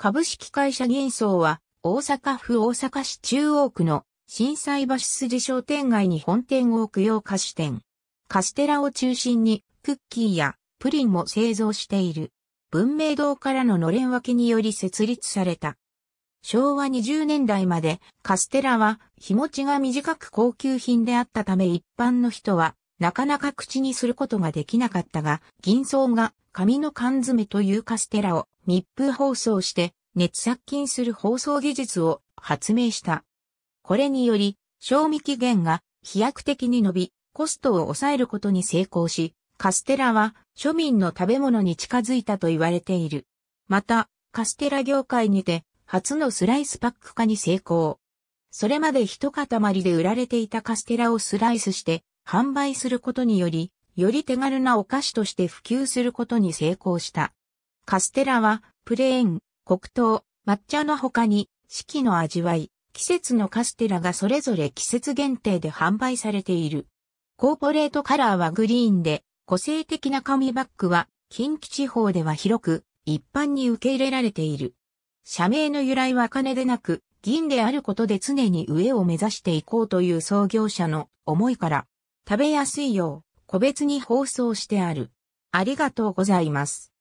株式会社銀層は、大阪府大阪市中央区の震災橋筋商店街に本店を置く用菓子店。カステラを中心に、クッキーやプリンも製造している。文明堂からののれん分けにより設立された。昭和20年代までカステラは日持ちが短く高級品であったため一般の人はなかなか口にすることができなかったが、銀層が紙の缶詰というカステラを密封包装して熱殺菌する包装技術を発明した。これにより、賞味期限が飛躍的に伸び、コストを抑えることに成功し、カステラは庶民の食べ物に近づいたと言われている。また、カステラ業界にて初のスライスパック化に成功。それまで一塊で売られていたカステラをスライスして販売することにより、より手軽なお菓子として普及することに成功した。カステラは、プレーン、黒糖、抹茶の他に、四季の味わい、季節のカステラがそれぞれ季節限定で販売されている。コーポレートカラーはグリーンで、個性的な紙バッグは、近畿地方では広く、一般に受け入れられている。社名の由来は金でなく、銀であることで常に上を目指していこうという創業者の思いから、食べやすいよう個別に包装してある。ありがとうございます。